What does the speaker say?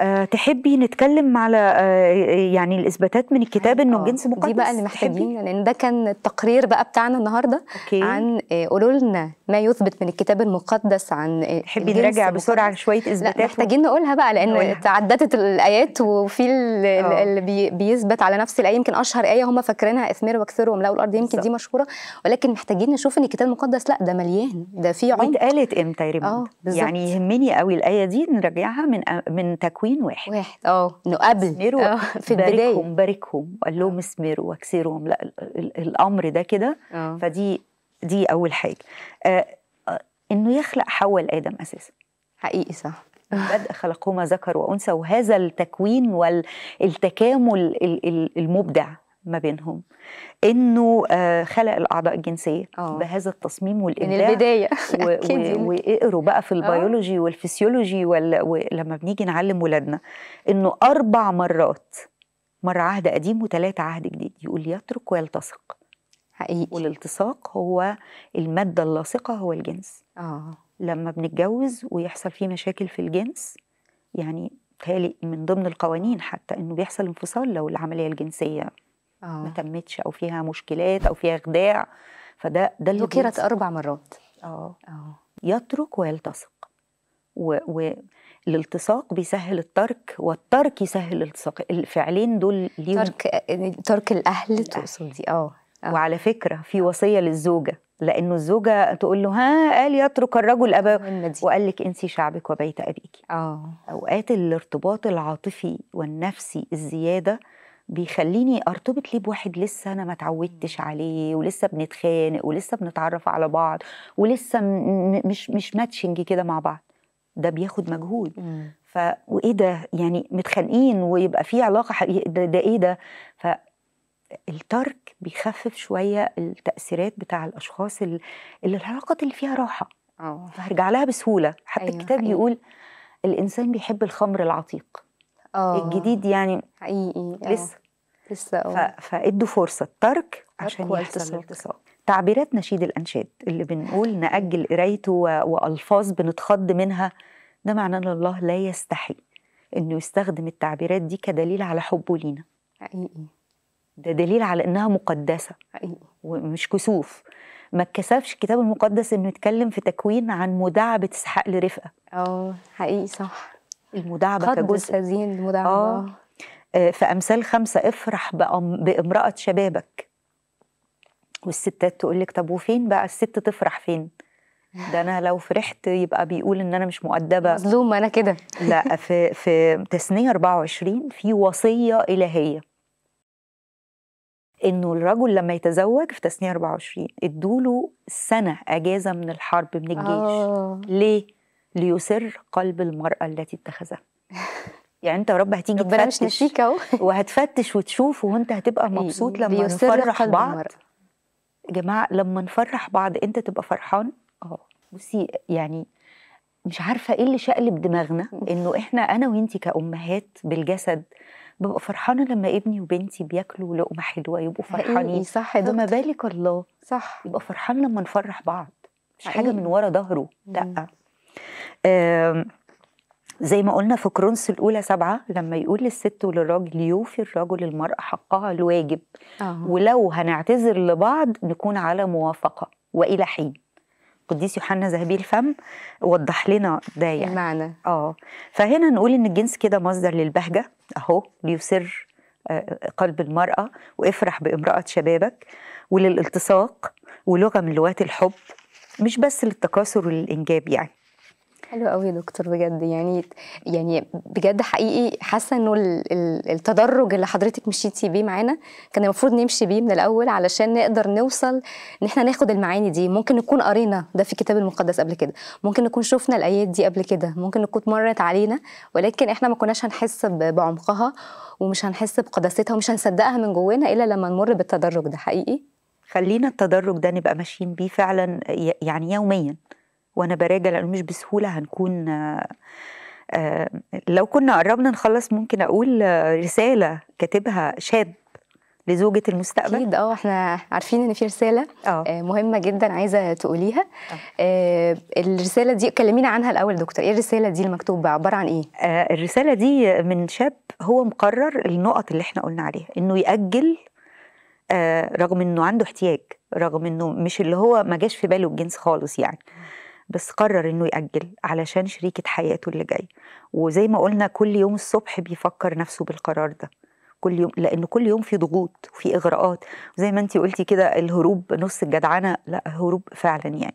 آه، تحبي نتكلم على آه، يعني الاثباتات من الكتاب انه آه، الجنس مقدس دي بقى اللي محتاجين لان ده كان التقرير بقى بتاعنا النهارده أوكي. عن قولوا لنا ما يثبت من الكتاب المقدس عن حبي نراجع بسرعه شويه اثباتات لا محتاجين نقولها بقى لان تعددت الايات وفي آه. اللي بيثبت على نفس الايه يمكن اشهر ايه هم فاكرينها اثمر واكثروا واملأوا الارض يمكن صح. دي مشهوره ولكن محتاجين نشوف ان الكتاب المقدس لا ده مليان ده في عمق قالت امتى يا آه، يعني يهمني قوي الايه دي نراجعها من من تكوين واحد واحد اه انه قبل آه، في البدايه باركهم باركهم قال لهم اسمروا واكسروا الامر ده كده فدي دي اول حاجه آه، آه، انه يخلق حواء لادم اساسا حقيقي صح بدء خلقهما ذكر وانثى وهذا التكوين والتكامل المبدع ما بينهم انه آه، خلق الاعضاء الجنسيه أوه. بهذا التصميم والابداع من البدايه واقروا يعني. بقى في البيولوجي أوه. والفسيولوجي وال... ولما بنيجي نعلم ولادنا انه اربع مرات مره عهد قديم وثلاثه عهد جديد يقول يترك ويلتصق حقيقي والالتصاق هو الماده اللاصقه هو الجنس اه لما بنتجوز ويحصل فيه مشاكل في الجنس يعني تالي من ضمن القوانين حتى انه بيحصل انفصال لو العمليه الجنسيه أوه. ما تمتش او فيها مشكلات او فيها خداع فده ده اللي ذكرت اربع مرات اه, آه. يترك ويلتصق والالتصاق بيسهل الترك والترك يسهل الالتصاق الفعلين دول ليهم ترك ترك الاهل, الأهل. تقصدي اه أه. وعلى فكره في وصيه للزوجه لانه الزوجه تقول له ها قال يترك الرجل اباه وقال لك انسي شعبك وبيت ابيك اه اوقات الارتباط العاطفي والنفسي الزياده بيخليني ارتبط ليه بواحد لسه انا ما اتعودتش عليه ولسه بنتخانق ولسه بنتعرف على بعض ولسه مش مش ماتشنج كده مع بعض ده بياخد مجهود ف وايه ده يعني متخانقين ويبقى في علاقه حقيقة ده, ده ايه ده الترك بيخفف شويه التاثيرات بتاع الاشخاص اللي العلاقات اللي فيها راحه اه فهرجع لها بسهوله حتى أيوة الكتاب أيوة. يقول الانسان بيحب الخمر العتيق اه الجديد يعني حقيقي آه. لسه لسه آه. ف... فادوا فرصه الترك عشان يحصل الاتصال تعبيرات نشيد الانشاد اللي بنقول ناجل قرايته والفاظ بنتخض منها ده معناه ان الله لا يستحي انه يستخدم التعبيرات دي كدليل على حبه لينا حقيقي ده دليل على انها مقدسه ومش كسوف ما اتكسفش الكتاب المقدس انه يتكلم في تكوين عن مداعبه اسحاق لرفقه اه حقيقي صح المداعبه كجزء هذه المداعبه آه. آه، في امثال خمسه افرح بامراه شبابك والستات تقول لك طب وفين بقى الست تفرح فين؟ ده انا لو فرحت يبقى بيقول ان انا مش مؤدبه مظلومه انا كده لا في في تثنيه 24 في وصيه الهيه انه الرجل لما يتزوج في تسنية 24 ادوا له سنه اجازه من الحرب من الجيش أوه. ليه ليسر قلب المراه التي اتخذها يعني انت يا رب هتيجي ربنا مش وهتفتش وتشوف وانت هتبقى مبسوط لما نفرح بعض المرأة. جماعه لما نفرح بعض انت تبقى فرحان اه بصي يعني مش عارفه ايه اللي شقلب دماغنا انه احنا انا وانت كامهات بالجسد ببقى فرحانه لما ابني وبنتي بياكلوا لقمه حلوه يبقوا فرحانين صح ده فما بالك الله صح يبقى فرحان لما نفرح بعض مش حقيقي. حاجه من ورا ظهره لا زي ما قلنا في كرونس الأولى سبعة لما يقول للست وللراجل يوفي الرجل المرأة حقها الواجب أوه. ولو هنعتذر لبعض نكون على موافقة وإلى حين القديس يوحنا ذهبي الفم وضح لنا ده يعني المعنى اه فهنا نقول ان الجنس كده مصدر للبهجه اهو ليسر آه، قلب المرأة وافرح بامرأة شبابك وللالتصاق ولغة من لغات الحب مش بس للتكاثر والإنجاب يعني حلو قوي يا دكتور بجد يعني يعني بجد حقيقي حاسه انه التدرج اللي حضرتك مشيتي بيه معانا كان المفروض نمشي بيه من الاول علشان نقدر نوصل ان احنا ناخد المعاني دي ممكن نكون قرينا ده في الكتاب المقدس قبل كده ممكن نكون شفنا الايات دي قبل كده ممكن نكون مرت علينا ولكن احنا ما كناش هنحس بعمقها ومش هنحس بقداستها ومش هنصدقها من جوانا الا لما نمر بالتدرج ده حقيقي خلينا التدرج ده نبقى ماشيين بيه فعلا يعني يوميا وانا براجع لانه مش بسهوله هنكون آه، آه، لو كنا قربنا نخلص ممكن اقول آه، رساله كاتبها شاب لزوجة المستقبل أكيد اه احنا عارفين ان في رسالة أوه. مهمة جدا عايزة تقوليها أوه. الرسالة دي كلمينا عنها الأول دكتور ايه الرسالة دي المكتوبة عبارة عن ايه؟ الرسالة دي من شاب هو مقرر النقط اللي احنا قلنا عليها انه يأجل رغم انه عنده احتياج رغم انه مش اللي هو ما جاش في باله الجنس خالص يعني بس قرر انه يأجل علشان شريكة حياته اللي جاي وزي ما قلنا كل يوم الصبح بيفكر نفسه بالقرار ده كل يوم لان كل يوم في ضغوط وفي اغراءات زي ما انت قلتي كده الهروب نص الجدعنه لا هروب فعلا يعني